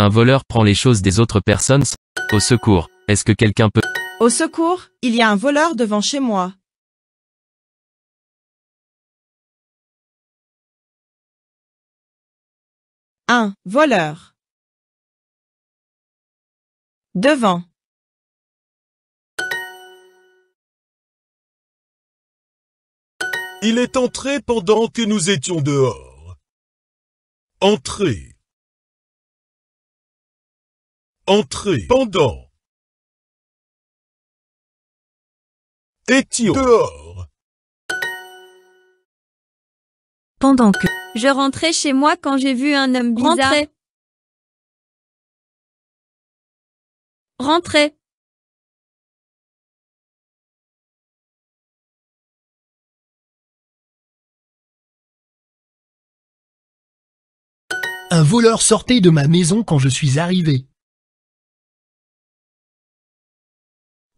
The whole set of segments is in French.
Un voleur prend les choses des autres personnes. Au secours, est-ce que quelqu'un peut... Au secours, il y a un voleur devant chez moi. Un voleur. Devant. Il est entré pendant que nous étions dehors. Entré. Entrez Pendant. Étions. Dehors. Pendant que. Je rentrais chez moi quand j'ai vu un homme bizarre. Rentrer. Rentrer. Un voleur sortait de ma maison quand je suis arrivé.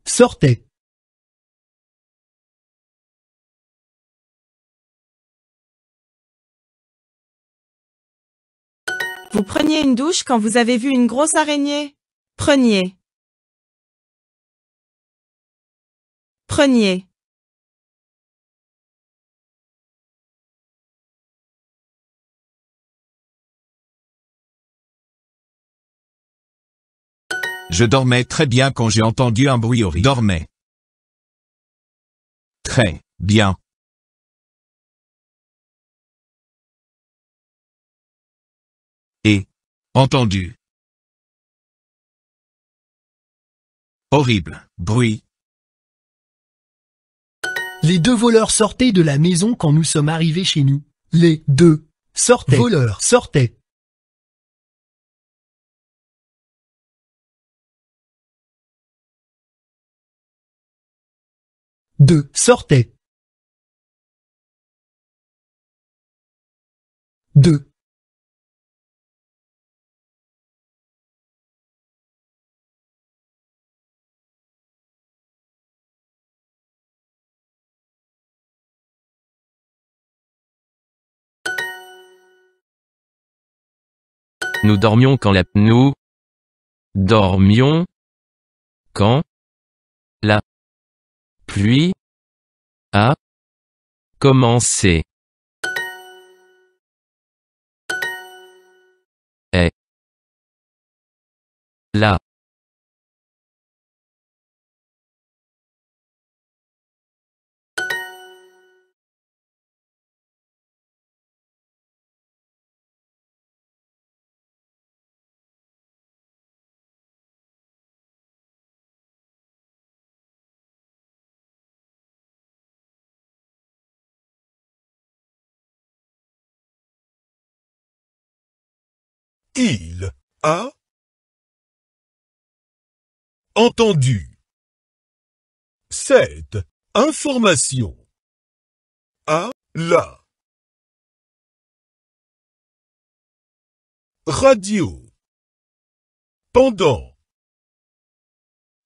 Sortez. Vous preniez une douche quand vous avez vu une grosse araignée Preniez. Preniez. Je dormais très bien quand j'ai entendu un bruit horrible. Dormais. Très bien. Et entendu. Horrible bruit. Les deux voleurs sortaient de la maison quand nous sommes arrivés chez nous. Les deux sortaient. Voleurs sortaient. De. Sortez. De. Nous dormions quand la, nous dormions quand la pluie a commencé. Il a entendu cette information à la radio pendant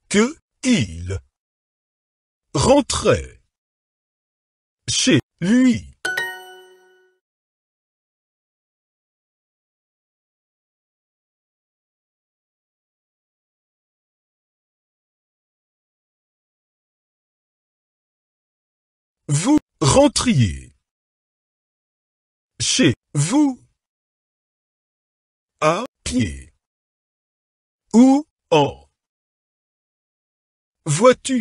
que il rentrait chez lui. vous rentriez chez vous à pied ou en voiture.